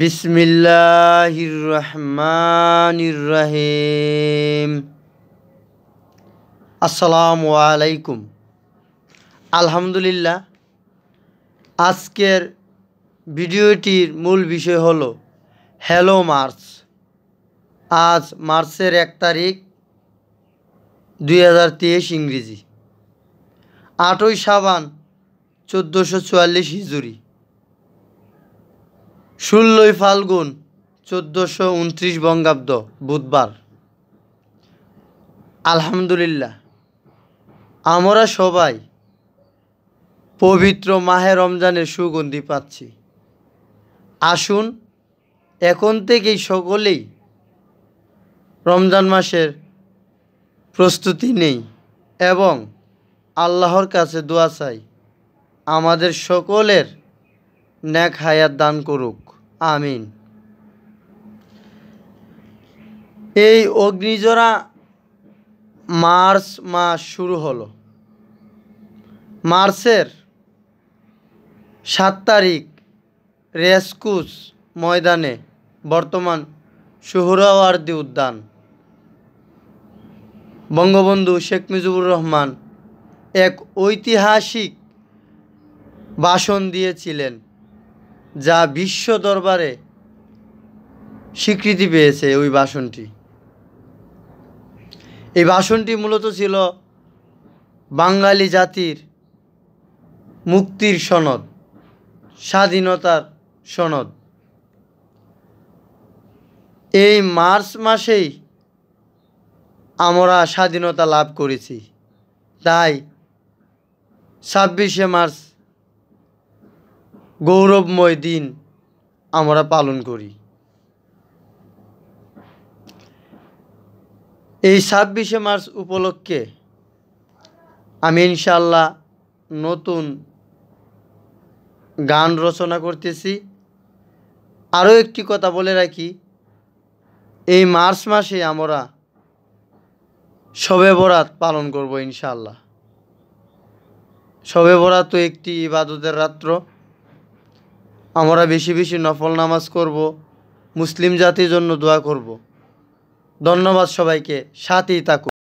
বিসমিল্লাহির রহমানির রহিম আসসালামু আলাইকুম আলহামদুলিল্লাহ আজকের ভিডিওটির মূল বিষয় হল হ্যালো মার্চ আজ মার্চের এক তারিখ দুই হাজার তেইশ ইংরেজি আটই সাবান চোদ্দোশো চুয়াল্লিশ হিজুরি ষোলোই ফাল্গুন চোদ্দোশো উনত্রিশ বঙ্গাব্দ বুধবার আলহামদুলিল্লাহ আমরা সবাই পবিত্র মাহে রমজানের সুগন্ধি পাচ্ছি আসুন এখন থেকেই সকলেই রমজান মাসের প্রস্তুতি নেই এবং আল্লাহর কাছে দোয়া চাই আমাদের সকলের নেক হায়াত দান করুক আমিন এই অগ্নিজোড়া মার্চ মাস শুরু হলো মার্চের সাত তারিখ রেসকুস ময়দানে বর্তমান সুহরাওয়ার্দি উদ্যান বঙ্গবন্ধু শেখ মুজিবুর রহমান এক ঐতিহাসিক ভাষণ দিয়েছিলেন যা বিশ্ব দরবারে স্বীকৃতি পেয়েছে ওই বাসনটি এই বাসনটি মূলত ছিল বাঙালি জাতির মুক্তির সনদ স্বাধীনতার সনদ এই মার্চ মাসেই আমরা স্বাধীনতা লাভ করেছি তাই ছাব্বিশে মার্চ গৌরবময় দিন আমরা পালন করি এই ছাব্বিশে মার্চ উপলক্ষে আমি ইনশাল্লাহ নতুন গান রচনা করতেছি আরও একটি কথা বলে রাখি এই মার্চ মাসে আমরা শবে বরাত পালন করব ইনশাল্লাহ শবে বরাত তো একটি ইবাদতের রাত্র আমরা বেশি বেশি নফল নামাজ করব মুসলিম জাতির জন্য দোয়া করব ধন্যবাদ সবাইকে সাথেই থাকুন